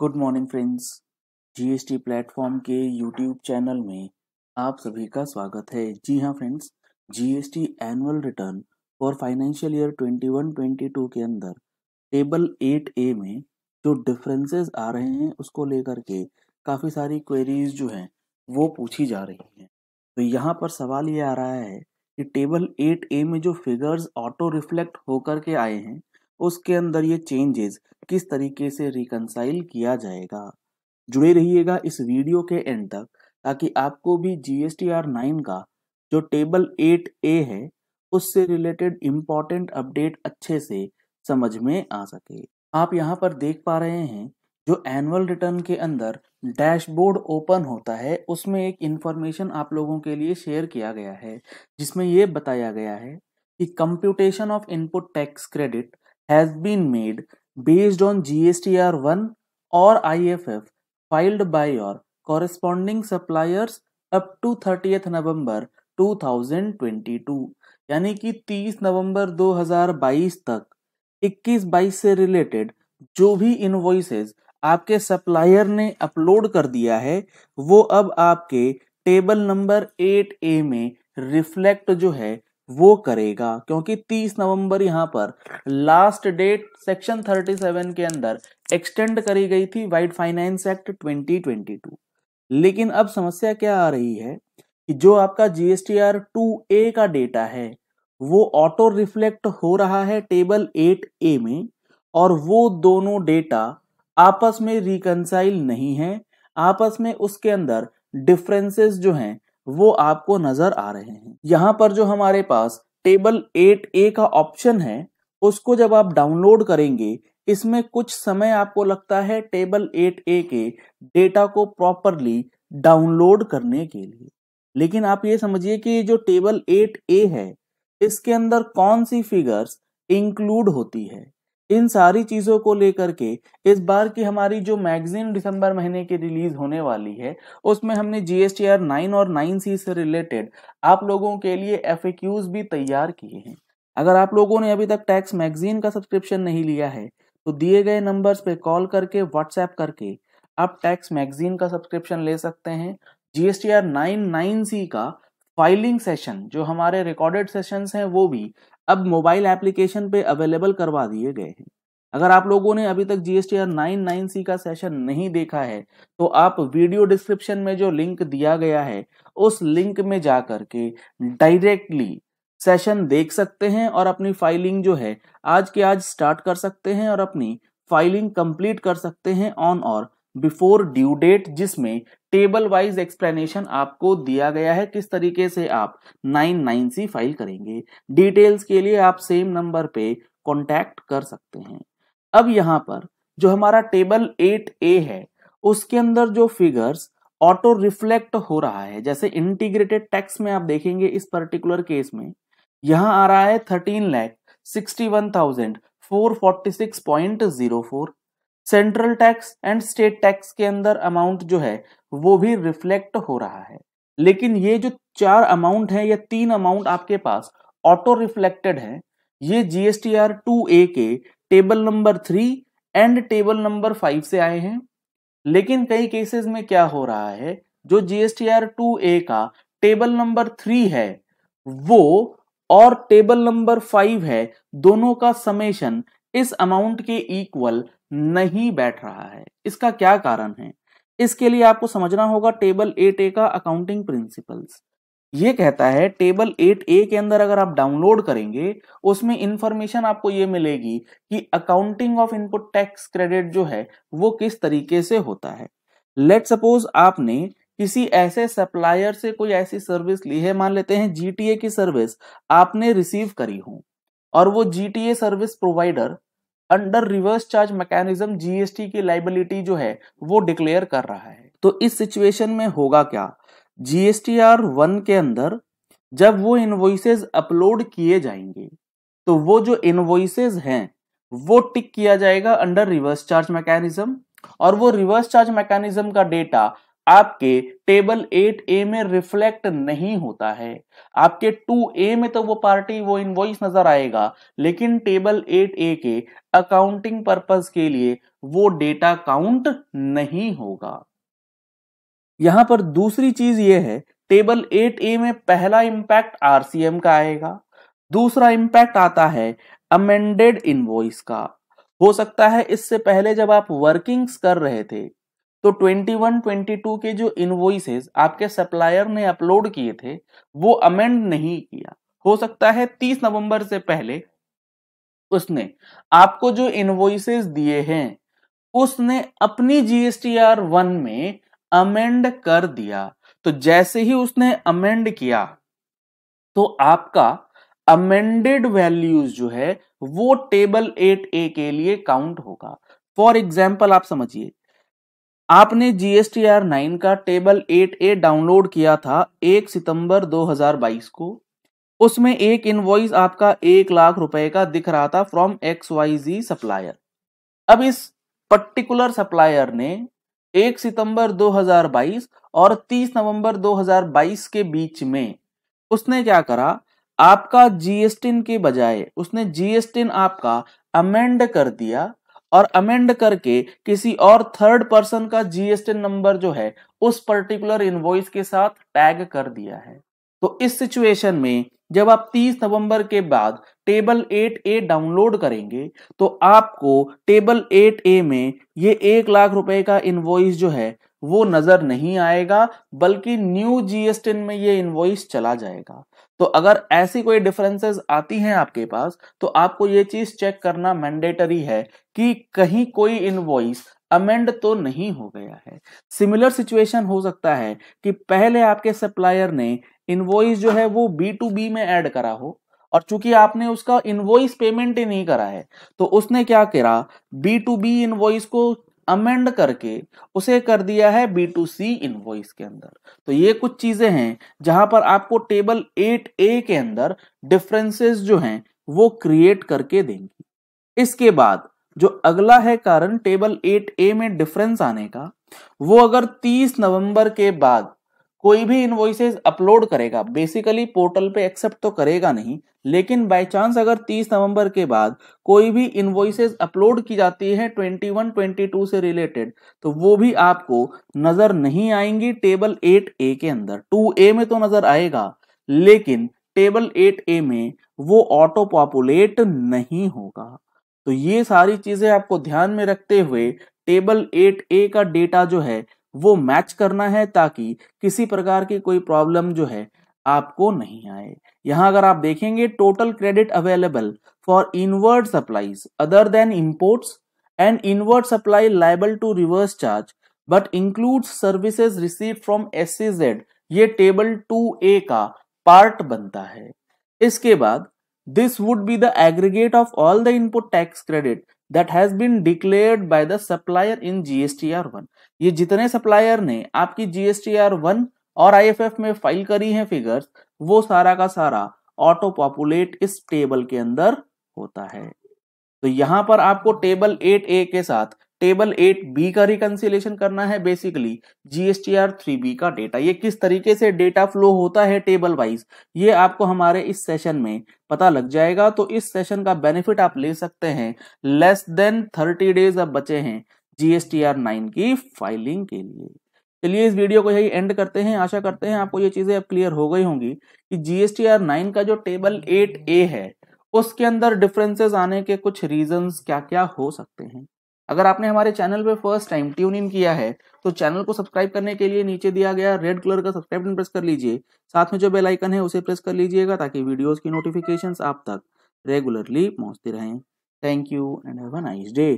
good morning friends GST platform के YouTube channel में आप सभी का स्वागत है जी हाँ friends GST annual return for financial year 21-22 के अंदर टेबल 8 ए में जो डिफरेंसेस आ रहे हैं उसको लेकर के काफ़ी सारी क्वेरीज जो हैं वो पूछी जा रही हैं तो यहाँ पर सवाल ये आ रहा है कि टेबल 8 ए में जो फिगर्स ऑटो रिफ्लेक्ट होकर के आए हैं उसके अंदर ये चेंजेस किस तरीके से रिकनसाइल किया जाएगा जुड़े रहिएगा इस वीडियो के एंड तक ताकि आपको भी G S T R nine का जो टेबल एट ए है उससे रिलेटेड इम्पॉर्टेंट अपडेट अच्छे से समझ में आ सके आप यहाँ पर देख पा रहे हैं जो एनुअल रिटर्न के अंदर डैशबोर्ड ओपन होता है उसमें एक इंफॉर्मेशन आप लोगों के लिए शेयर किया गया है जिसमें ये बताया गया है कि computation of input tax credit has been made based on GSTR 1 or IFF filed by your corresponding suppliers up to 30th November 2022 यानी कि 30 नवंबर 2022 तक 21 22 से रिलेटेड जो भी इन्वॉइसेस आपके सप्लायर ने अपलोड कर दिया है वो अब आपके टेबल नंबर 8 ए में रिफ्लेक्ट जो है वो करेगा क्योंकि 30 नवंबर यहां पर लास्ट डेट सेक्शन 37 के अंदर एक्सटेंड करी गई थी वाइट फाइनेंस एक्ट 2022 लेकिन अब समस्या क्या आ रही है कि जो आपका जीएसटीआर ए का डेटा है वो ऑटो रिफ्लेक्ट हो रहा है टेबल ए में और वो दोनों डेटा आपस में रिकनसाइल नहीं है आपस में उसके अंदर डिफरेंसेस जो हैं वो आपको नजर आ रहे हैं यहाँ पर जो हमारे पास टेबल 8a का ऑप्शन है उसको जब आप डाउनलोड करेंगे इसमें कुछ समय आपको लगता है टेबल 8a के डेटा को प्रॉपरली डाउनलोड करने के लिए लेकिन आप ये समझिए कि जो टेबल 8a है इसके अंदर कौन सी फिगर्स इंक्लूड होती है इन सारी चीज़ों को लेकर के इस बार की हमारी जो मैगजीन दिसंबर महीने की रिलीज होने वाली है उसमें हमने जीएसटी आर नाइन और नाइन सी से रिलेटेड आप लोगों के लिए एफ भी तैयार किए हैं अगर आप लोगों ने अभी तक टैक्स मैगजीन का सब्सक्रिप्शन नहीं लिया है तो दिए गए नंबर्स पे कॉल करके व्हाट्सएप करके आप टैक्स मैगजीन का सब्सक्रिप्शन ले सकते हैं G S T R nine nine C का फाइलिंग सेशन जो हमारे रिकॉर्डेड सेशंस हैं वो भी अब मोबाइल एप्लीकेशन पे अवेलेबल करवा दिए गए हैं अगर आप लोगों ने अभी तक GST R nine nine C का सेशन नहीं देखा है तो आप वीडियो डिस्क्रिप्शन में जो लिंक दिया गया है उस लिंक में जा करके डायरेक्टली सेशन देख सकते हैं और अपनी फाइलिंग जो है आज के आज स्टार्ट कर सकते हैं और अपनी फाइलिंग कंप्लीट कर सकते हैं ऑन और बिफोर ड्यू डेट जिसमें टेबल वाइज एक्सप्लेनेशन आपको दिया गया है किस तरीके से आप नाइन नाइन सी फाइल करेंगे डिटेल्स के लिए आप सेम नंबर पे कॉन्टेक्ट कर सकते हैं अब यहाँ पर जो हमारा टेबल एट ए है उसके अंदर जो फिगर्स ऑटो रिफ्लेक्ट हो रहा है जैसे इंटीग्रेटेड टैक्स में आप देखेंगे इस पर्टिकुलर केस में यहाँ आ रहा है thirteen lakh sixty one thousand four forty six point zero four central tax and state tax के अंदर अमाउंट जो है वो भी रिफ्लेक्ट हो रहा है लेकिन ये जो चार अमाउंट है या तीन अमाउंट आपके पास ऑटो रिफ्लेक्टेड है ये जीएसटीआर टू ए के table number three and table number five से आए हैं लेकिन कई केसेस में क्या हो रहा है जो जीएसटीआर टू ए का टेबल नंबर थ्री है वो और टेबल नंबर फाइव है दोनों का समेशन इस अमाउंट के इक्वल नहीं बैठ रहा है इसका क्या कारण है इसके लिए आपको समझना होगा टेबल एट ए का अकाउंटिंग प्रिंसिपल्स ये कहता है टेबल एट ए के अंदर अगर आप डाउनलोड करेंगे उसमें इंफॉर्मेशन आपको ये मिलेगी कि accounting of input tax credit जो है वो किस तरीके से होता है लेट सपोज आपने किसी ऐसे सप्लायर से कोई ऐसी सर्विस ली है मान लेते हैं जीटीए की सर्विस आपने रिसीव करी हो और वो GTA service provider under reverse charge mechanism GST की लाइबिलिटी जो है वो डिक्लेयर कर रहा है तो इस सिचुएशन में होगा क्या जीएसटी आर वन के अंदर जब वो इनवॉइसेज अपलोड किए जाएंगे तो वो जो इनवॉइसेज हैं वो टिक किया जाएगा अंडर रिवर्स चार्ज मैकेनिज्म और वो रिवर्स चार्ज मैकेनिज्म का डेटा आपके टेबल एट ए में रिफ्लेक्ट नहीं होता है आपके टू ए में तो वो पार्टी वो इनवॉइस नजर आएगा लेकिन टेबल एट ए के अकाउंटिंग पर्पज के लिए वो डेटा काउंट नहीं होगा यहां पर दूसरी चीज ये है टेबल एट ए में पहला इंपैक्ट आरसीएम का आएगा दूसरा इंपैक्ट आता है अमेंडेड इनवॉइस का हो सकता है इससे पहले जब आप वर्किंग्स कर रहे थे तो 21, 22 के जो इनवॉइसेस आपके सप्लायर ने अपलोड किए थे वो अमेंड नहीं किया हो सकता है 30 नवंबर से पहले उसने आपको जो इनवॉइसेस दिए हैं उसने अपनी जीएसटी आर वन में अमेंड कर दिया तो जैसे ही उसने अमेंड किया तो आपका अमेंडेड वैल्यूज जो है वो टेबल एट ए के लिए काउंट होगा फॉर एग्जाम्पल आप समझिए आपने G S T R nine का टेबल एट ए डाउनलोड किया था एक सितंबर 2022 को उसमें एक इनवॉइस आपका एक लाख रुपए का दिख रहा था from X Y Z supplier अब इस पर्टिकुलर सप्लायर ने एक सितंबर 2022 और 30 नवंबर 2022 के बीच में उसने क्या करा आपका जीएसटीन के बजाय उसने जीएसटीन आपका अमेंड कर दिया और अमेंड करके किसी और थर्ड पर्सन का जीएसटी नंबर जो है उस पर्टिकुलर इनवॉइस के साथ टैग कर दिया है तो इस सिचुएशन में जब आप 30 नवंबर के बाद टेबल 8 ए डाउनलोड करेंगे तो आपको टेबल 8 ए में ये एक लाख रुपए का इन्वॉइस जो है वो नजर नहीं आएगा बल्कि न्यू जीएसटी में ये इन्वॉइस चला जाएगा तो अगर ऐसी कोई डिफरेंसेस आती हैं आपके पास तो आपको ये चीज चेक करना मैंडेटरी है कि कहीं कोई इनवॉइस अमेंड तो नहीं हो गया है सिमिलर सिचुएशन हो सकता है कि पहले आपके सप्लायर ने इनवॉइस जो है वो बी टू बी में ऐड करा हो और चूंकि आपने उसका इनवॉइस पेमेंट ही नहीं करा है तो उसने क्या करा बी टू बी इनवॉइस को अमेंड करके उसे कर दिया है बी टू सी इनवॉइस के अंदर तो ये कुछ चीजें हैं जहां पर आपको टेबल एट ए के अंदर डिफरेंसेस जो हैं वो क्रिएट करके देंगी इसके बाद जो अगला है कारण टेबल एट ए में डिफरेंस आने का वो अगर 30 नवंबर के बाद कोई भी इन्वॉइसेज अपलोड करेगा बेसिकली पोर्टल पे एक्सेप्ट तो करेगा नहीं लेकिन बाय चांस अगर 30 नवंबर के बाद कोई भी इन्वॉइसेज अपलोड की जाती है 21 22 से रिलेटेड तो वो भी आपको नजर नहीं आएंगी टेबल 8 ए के अंदर 2 ए में तो नजर आएगा लेकिन टेबल 8 ए में वो ऑटो पॉपुलेट नहीं होगा तो ये सारी चीजें आपको ध्यान में रखते हुए टेबल 8 ए का डेटा जो है वो मैच करना है ताकि किसी प्रकार की कोई प्रॉब्लम जो है आपको नहीं आए यहां अगर आप देखेंगे total credit available for inward supplies other than imports and inward supply liable to reverse charge but include services receive from S ये टेबल टू ए का पार्ट बनता है इसके बाद this would be the aggregate of all the input tax credit that has been declared by the supplier in GSTR one ये जितने supplier ने आपकी जीएसटीआर वन और आईएफएफ में फाइल करी है फिगर्स वो सारा का सारा ऑटो पॉपुलेट इस टेबल के अंदर होता है तो यहां पर आपको टेबल एट ए के साथ टेबल एट बी का रिकंसिलेशन करना है बेसिकली जीएसटीआर थ्री बी का डेटा ये किस तरीके से डेटा फ्लो होता है टेबल वाइज ये आपको हमारे इस सेशन में पता लग जाएगा तो इस सेशन का बेनिफिट आप ले सकते हैं लेस देन थर्टी डेज अब बचे हैं जीएसटीआर नाइन की फाइलिंग के लिए चलिए इस वीडियो को यही एंड करते हैं आशा करते हैं आपको ये चीजें अब क्लियर हो गई होंगी कि जीएसटीआर नाइन का जो टेबल एट ए है उसके अंदर डिफरेंसेस आने के कुछ रीजंस क्या क्या हो सकते हैं अगर आपने हमारे चैनल पर फर्स्ट टाइम ट्यून इन किया है तो चैनल को सब्सक्राइब करने के लिए नीचे दिया गया रेड कलर का सब्सक्राइब बटन प्रेस कर लीजिए साथ में जो बेल आइकन है उसे प्रेस कर लीजिएगा ताकि वीडियोस की नोटिफिकेशंस आप तक रेगुलरली पहुंचती रहें thank you and have a nice day